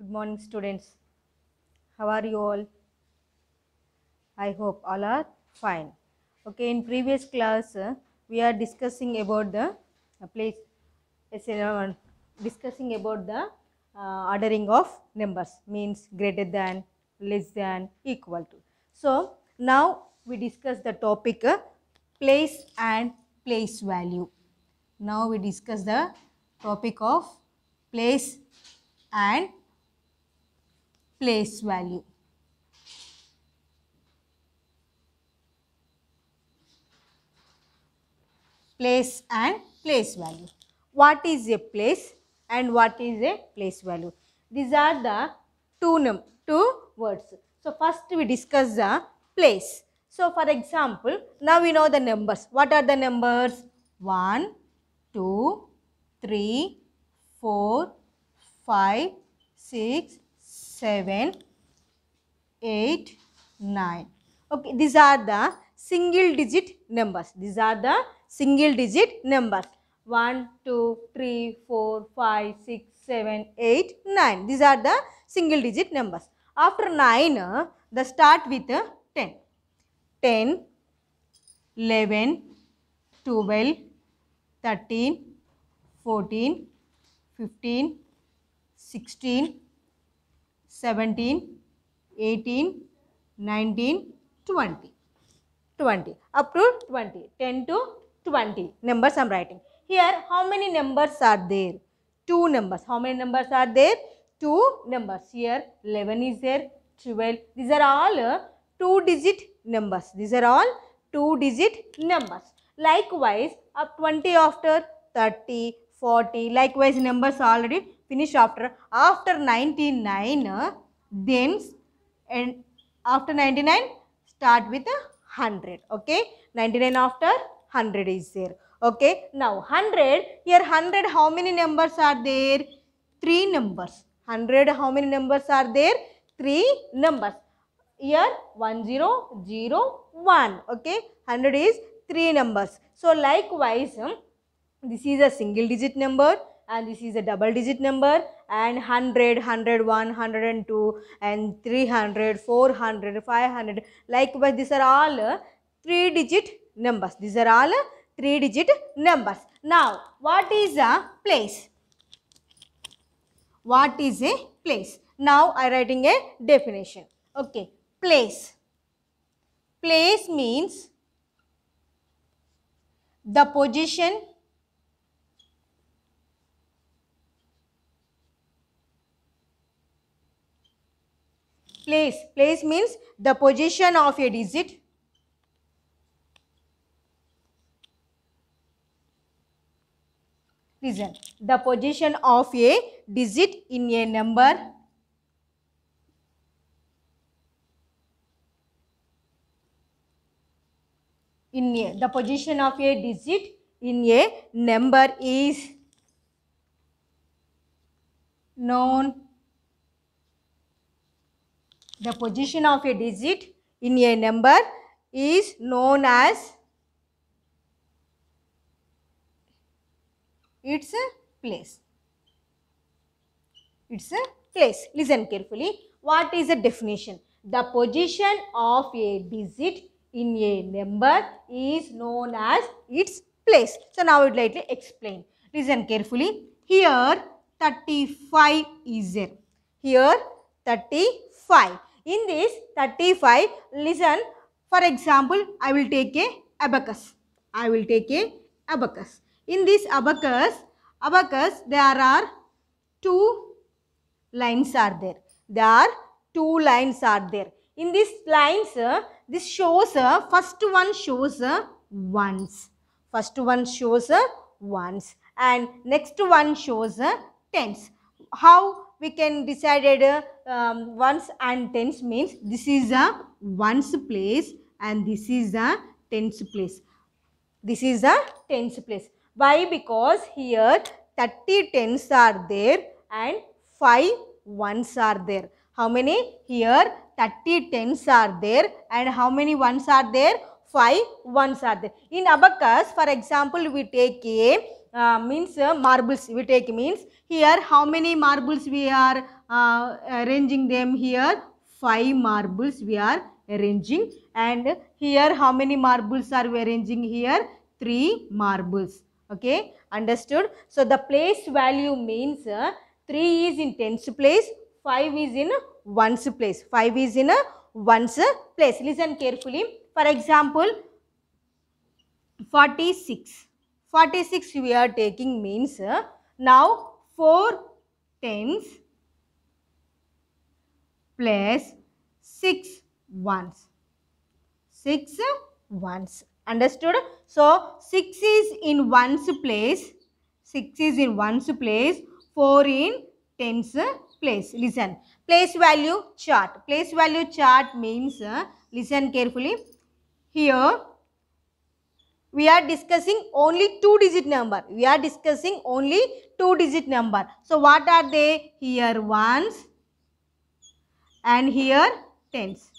Good morning students. How are you all? I hope all are fine. Okay, in previous class uh, we are discussing about the uh, place uh, discussing about the uh, ordering of numbers means greater than, less than, equal to. So now we discuss the topic uh, place and place value. Now we discuss the topic of place and place value. Place and place value. What is a place and what is a place value? These are the two, num two words. So, first we discuss the place. So, for example, now we know the numbers. What are the numbers? 1, 2, 3, 4, 5, 6, 7, 8, 9. Okay, these are the single digit numbers. These are the single digit numbers. 1, 2, 3, 4, 5, 6, 7, 8, 9. These are the single digit numbers. After 9, uh, the start with uh, 10. 10, 11, 12, 13, 14, 15, 16, 17, 18, 19, 20. 20 up to 20. 10 to 20 numbers I am writing. Here how many numbers are there? 2 numbers. How many numbers are there? 2 numbers. Here 11 is there, 12. These are all uh, 2 digit numbers. These are all 2 digit numbers. Likewise, up 20 after 30, 40. Likewise, numbers already finished after. After 99, uh, then and after 99, start with 100. Okay, 99 after 100 is there. Okay, now 100, here 100 how many numbers are there? 3 numbers. 100 how many numbers are there? 3 numbers. Here 1001. Okay, 100 is 3 numbers. So likewise, um, this is a single digit number and this is a double digit number and 100 101 102 and 300 400 500 likewise these are all uh, three digit numbers these are all uh, three digit numbers now what is a place what is a place now i writing a definition okay place place means the position place. Place means the position of a digit. Reason the position of a digit in a number in a, the position of a digit in a number is known the position of a digit in a number is known as its place. Its place. Listen carefully. What is the definition? The position of a digit in a number is known as its place. So now I would like to explain. Listen carefully. Here 35 is there. Here 35. In this 35, listen, for example, I will take a abacus. I will take a abacus. In this abacus, abacus, there are two lines are there. There are two lines are there. In these lines, this shows, first one shows uh, ones. First one shows uh, ones and next one shows tens. How we can decided um, ones and tens means this is a ones place and this is a tens place. This is a tens place. Why? Because here 30 tens are there and 5 ones are there. How many? Here 30 tens are there and how many ones are there? 5 ones are there. In abacus, for example, we take a uh, means uh, marbles we take means here how many marbles we are uh, arranging them here five marbles we are arranging and here how many marbles are we arranging here three marbles okay understood so the place value means uh, 3 is in tens place 5 is in ones place 5 is in a ones place listen carefully for example 46 46 we are taking means uh, now 4 tens plus 6 ones. 6 ones. Understood? So, 6 is in ones place. 6 is in ones place. 4 in tens place. Listen. Place value chart. Place value chart means, uh, listen carefully. Here, we are discussing only two digit number. We are discussing only two digit number. So what are they? Here ones and here tens.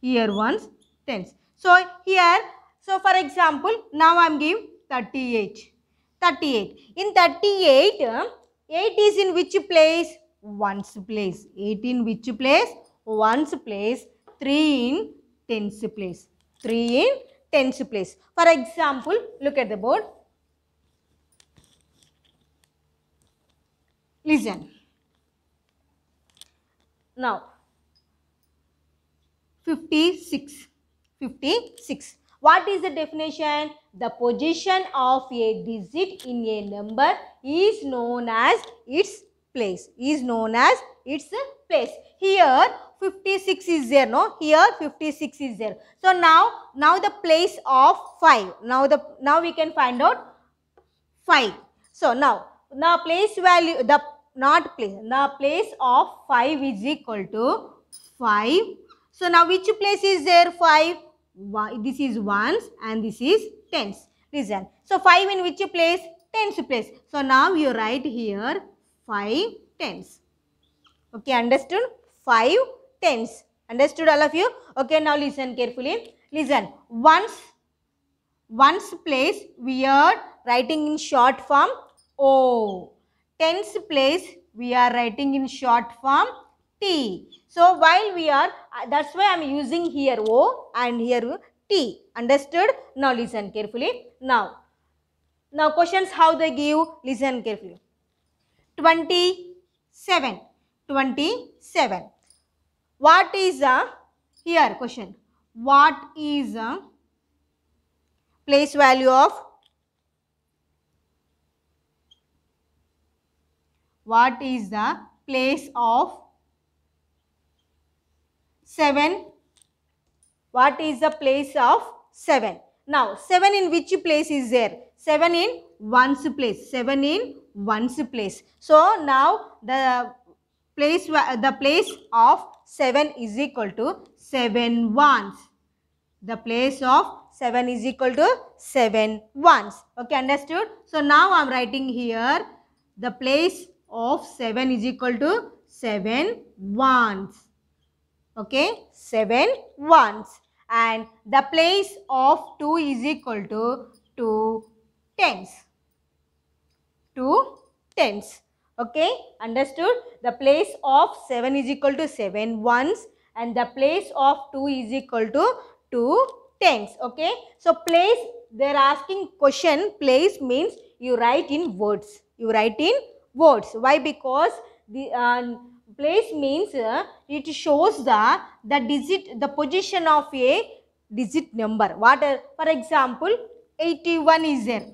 Here ones, tens. So here, so for example, now I am giving 38. 38. In 38, 8 is in which place? Ones place. 8 in which place? Ones place. 3 in tens place. 3 in tends to place. For example, look at the board. Listen. Now, 56. 56. What is the definition? The position of a digit in a number is known as its place is known as its place. Here 56 is there, no? Here 56 is there. So now, now the place of 5. Now the now we can find out 5. So now, now place value, the not place, the place of 5 is equal to 5. So now which place is there? 5. This is 1s and this is 10s. Listen. So 5 in which place? 10s place. So now you write here Five tens. Okay, understood? Five tens. Understood all of you? Okay, now listen carefully. Listen, once, once place we are writing in short form O. Tens place we are writing in short form T. So, while we are, uh, that's why I am using here O and here T. Understood? Now, listen carefully. Now, now questions how they give, listen carefully. 27. 27. What is a, here question, what is a place value of, what is the place of 7? What is the place of 7? Now, 7 in which place is there? 7 in ones place. 7 in once place. So now the place the place of 7 is equal to 7 ones. The place of 7 is equal to 7 ones. Okay, understood? So now I am writing here the place of 7 is equal to 7 ones. Okay, 7 ones. And the place of 2 is equal to 2 tens. Tens, Okay, understood? The place of 7 is equal to 7 ones and the place of 2 is equal to 2 tens. Okay, so place, they are asking question, place means you write in words. You write in words. Why? Because the uh, place means uh, it shows the, the digit, the position of a digit number. What are, uh, for example, 81 is there.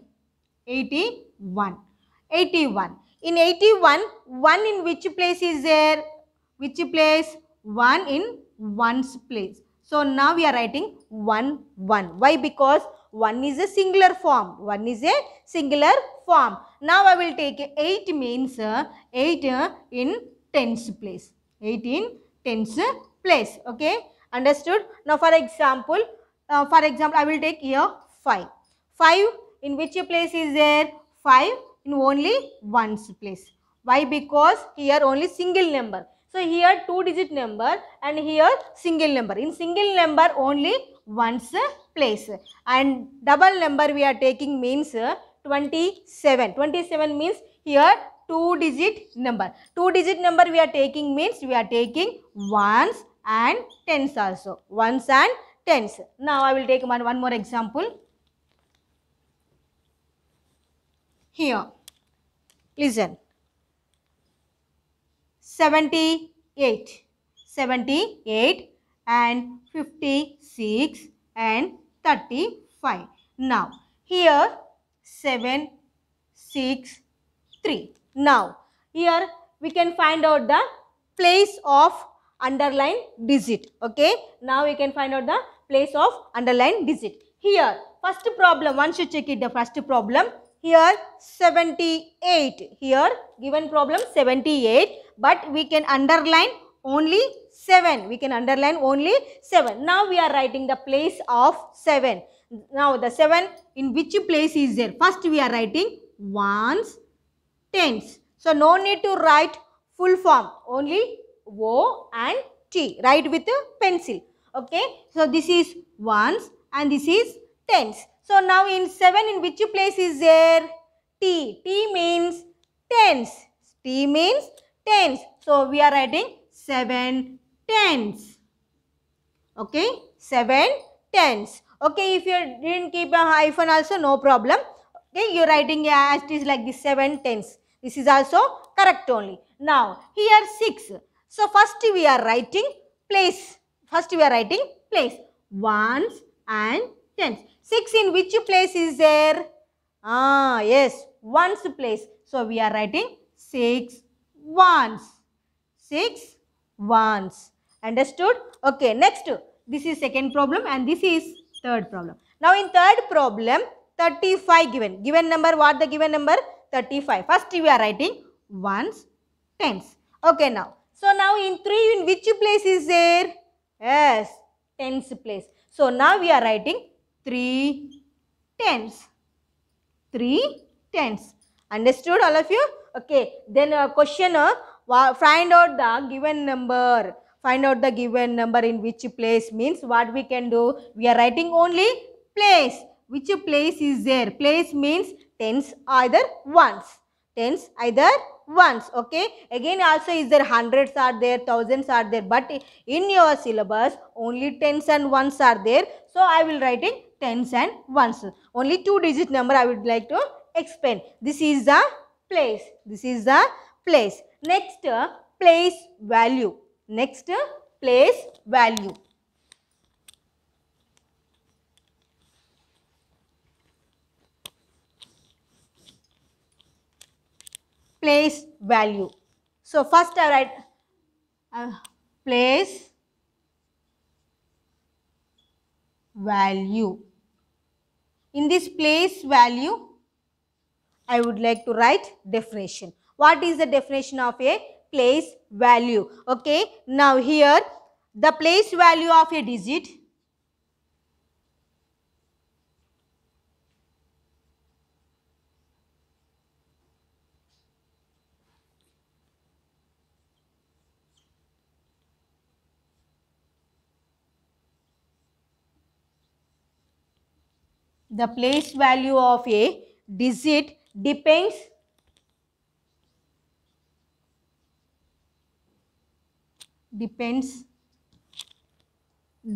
81. 81. In 81, 1 in which place is there? Which place? 1 in 1's place. So now we are writing 1, 1. Why? Because 1 is a singular form. 1 is a singular form. Now I will take 8 means 8 in tens place. 8 in tens place. Okay. Understood? Now for example, uh, for example, I will take here 5. 5 in which place is there? 5 in only ones place. Why? Because here only single number. So here two digit number and here single number. In single number only ones place. And double number we are taking means 27. 27 means here two digit number. Two digit number we are taking means we are taking ones and tens also. Ones and tens. Now I will take one, one more example. here. Listen. 78, 78 and 56 and 35. Now, here 7, 6, 3. Now, here we can find out the place of underline digit. Okay. Now, we can find out the place of underline digit. Here, first problem, once you check it, the first problem, here 78 here given problem 78 but we can underline only 7 we can underline only 7 now we are writing the place of 7 now the 7 in which place is there first we are writing ones tens so no need to write full form only o and t write with a pencil okay so this is ones and this is tens so now in 7 in which place is there? T. T means tens. T means tens. So we are writing 7 tens. Okay. 7 tens. Okay. If you didn't keep a hyphen also no problem. Okay. You are writing as it is like this 7 tens. This is also correct only. Now here 6. So first we are writing place. First we are writing place. Ones and tens. 6 in which place is there? Ah, yes, ones place. So, we are writing 6 ones. 6 ones. Understood? Okay, next. This is second problem and this is third problem. Now, in third problem, 35 given. Given number, what the given number? 35. First, we are writing ones, tens. Okay, now. So, now in 3, in which place is there? Yes, tens place. So, now we are writing Three tens, three tens. Understood all of you? Okay. Then uh, question uh, find out the given number. Find out the given number in which place means what we can do. We are writing only place. Which place is there? Place means tens either ones. Tens either ones. Okay. Again also is there hundreds are there, thousands are there. But in your syllabus only tens and ones are there. So I will writing tens and ones. Only two digit number I would like to explain. This is the place. This is the place. Next, uh, place value. Next, uh, place value. Place value. So, first I write uh, place value. In this place value, I would like to write definition. What is the definition of a place value? Okay, now here the place value of a digit the place value of a digit depends depends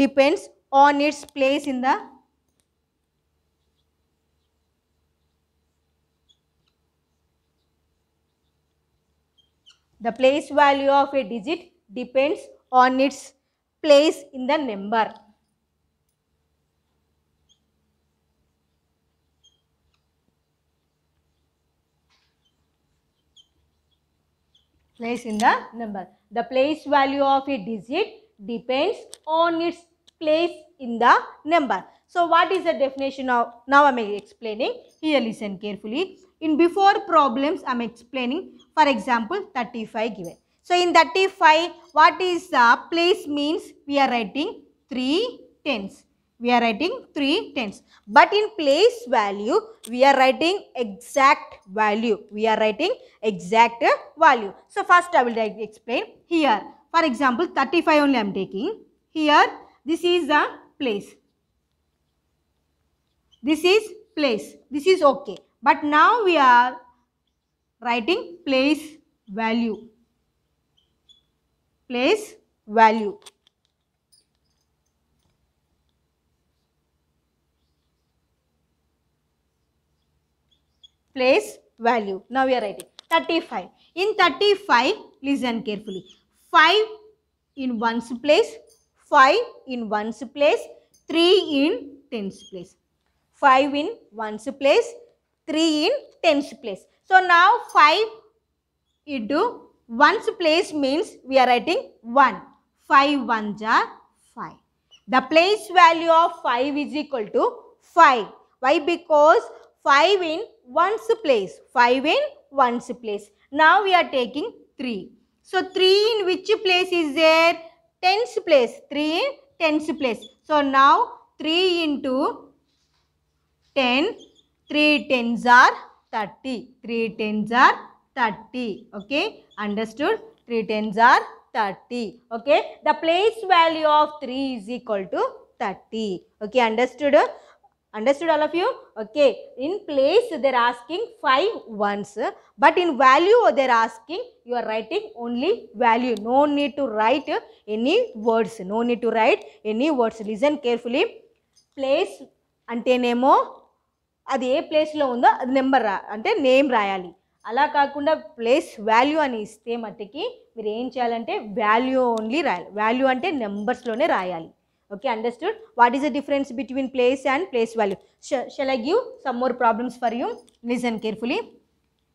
depends on its place in the the place value of a digit depends on its place in the number place in the number. The place value of a digit depends on its place in the number. So what is the definition of, now I am explaining, here listen carefully. In before problems I am explaining, for example 35 given. So in 35 what is the place means we are writing 3 tens we are writing 3 tens. But in place value, we are writing exact value. We are writing exact value. So, first I will explain here. For example, 35 only I am taking. Here, this is the place. This is place. This is okay. But now we are writing place value. Place value. place value. Now we are writing 35. In 35, listen carefully. 5 in ones place, 5 in ones place, 3 in tens place. 5 in ones place, 3 in tens place. So now 5 into ones place means we are writing 1. 5 one are 5. The place value of 5 is equal to 5. Why? Because 5 in ones place. 5 in ones place. Now we are taking 3. So 3 in which place is there? Tens place. 3 in tens place. So now 3 into 10. 3 tens are 30. 3 tens are 30. Okay. Understood? 3 tens are 30. Okay. The place value of 3 is equal to 30. Okay. Understood? Understood all of you okay in place there asking five ones but in value there asking you are writing only value no need to write any words no need to write any words listen carefully place అంటేనేమో అది ఏ ప్లేస్లో ఉందో అది number రా అంటే name రాయాలి అలా కాకుండా ప్లేస్ వాల్యూ అని ఇస్తే మట్టుకి మీరు ఏం చేయాలంటే వాల్యూ ఓన్లీ రాయాలి వాల్యూ అంటే నెంబర్స్లోనే రాయాలి Okay, understood? What is the difference between place and place value? Sh shall I give some more problems for you? Listen carefully.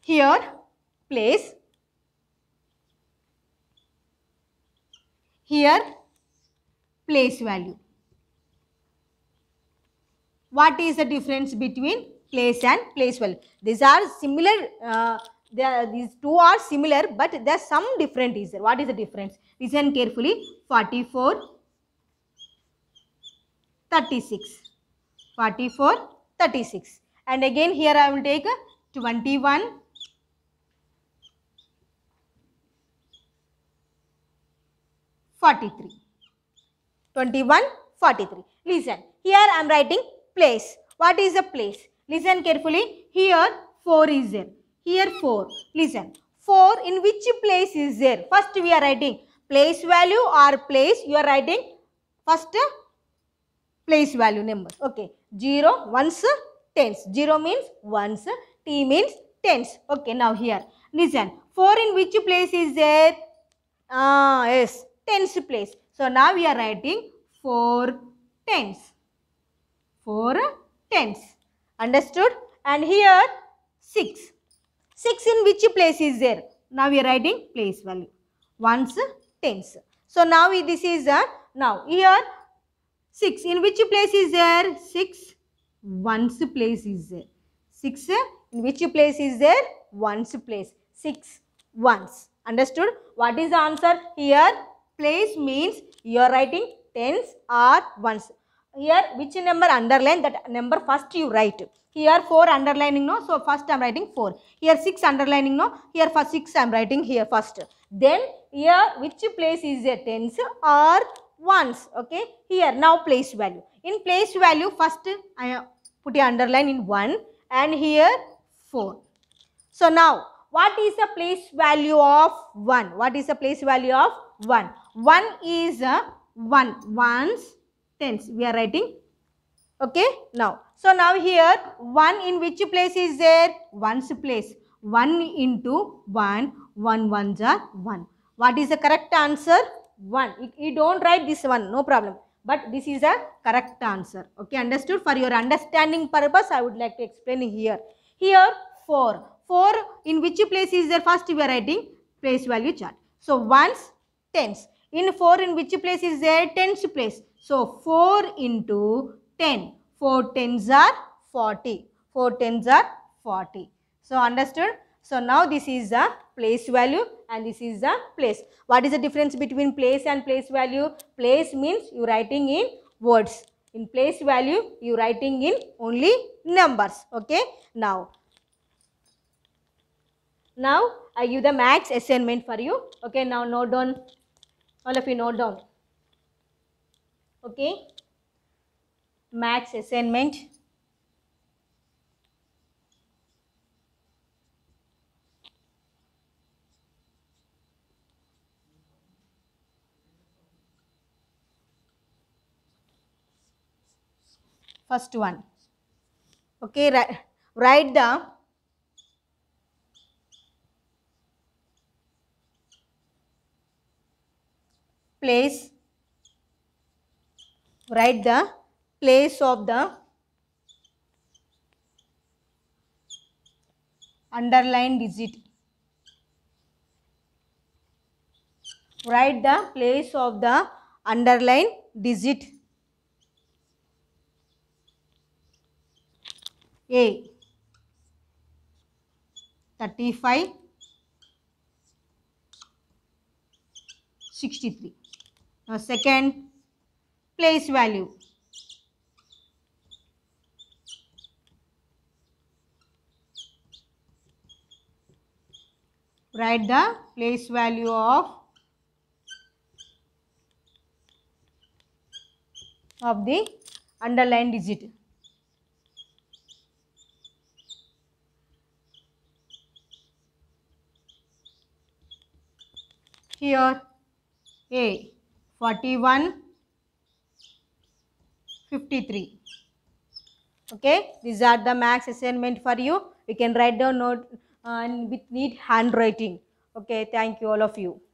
Here, place. Here, place value. What is the difference between place and place value? These are similar, uh, these two are similar but there are some different is there. What is the difference? Listen carefully. 44 36. 44, 36. And again here I will take 21, 43. 21, 43. Listen, here I am writing place. What is a place? Listen carefully. Here 4 is there. Here 4. Listen. 4 in which place is there? First we are writing place value or place. You are writing first place value numbers. Okay. 0, once, 10s. 0 means 1s, t means 10s. Okay. Now here, listen. 4 in which place is there? Ah, yes. 10s place. So now we are writing 4 tens. 4 tens. Understood? And here 6. 6 in which place is there? Now we are writing place value. Ones, tens. So now this is a, now here 6. In which place is there? 6. once place is there. 6. In which place is there? One's place. 6. once Understood? What is the answer? Here, place means you are writing tens or ones. Here, which number underline? That number first you write. Here 4 underlining no. So, first I am writing 4. Here 6 underlining no. Here for 6 I am writing here first. Then here which place is a tens or once. Okay. Here now place value. In place value first I put a underline in 1 and here 4. So now what is the place value of 1? What is the place value of 1? 1 is a uh, 1. Once tens. We are writing okay now so now here 1 in which place is there ones place 1 into 1 1 are 1 what is the correct answer 1. You don't write this one, no problem. But this is a correct answer. Okay, understood? For your understanding purpose, I would like to explain here. Here, 4. 4 in which place is there? First, we are writing place value chart. So, ones, tens. In 4 in which place is there? Tens place. So, 4 into 10. 4 tens are 40. 4 tens are 40. So, understood? So, now this is the place value and this is the place. What is the difference between place and place value? Place means you writing in words. In place value, you writing in only numbers. Okay. Now, now I give the max assignment for you. Okay. Now note down. All of you note down. Okay. Max assignment. first one okay write, the place write the place of the underlined digit write the place of the underlined digit A 35 63. Now second place value. Write the place value of of the underlined digit. here A 41 53 okay these are the max assignment for you you can write down note uh, and with neat handwriting okay thank you all of you